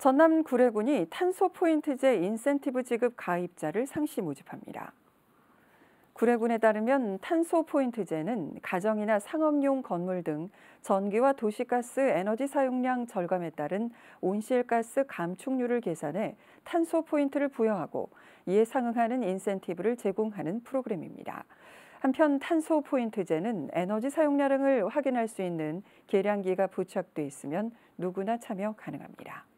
전남 구례군이 탄소 포인트제 인센티브 지급 가입자를 상시 모집합니다. 구례군에 따르면 탄소 포인트제는 가정이나 상업용 건물 등 전기와 도시가스 에너지 사용량 절감에 따른 온실가스 감축률을 계산해 탄소 포인트를 부여하고 이에 상응하는 인센티브를 제공하는 프로그램입니다. 한편 탄소 포인트제는 에너지 사용량을 확인할 수 있는 계량기가 부착돼 있으면 누구나 참여 가능합니다.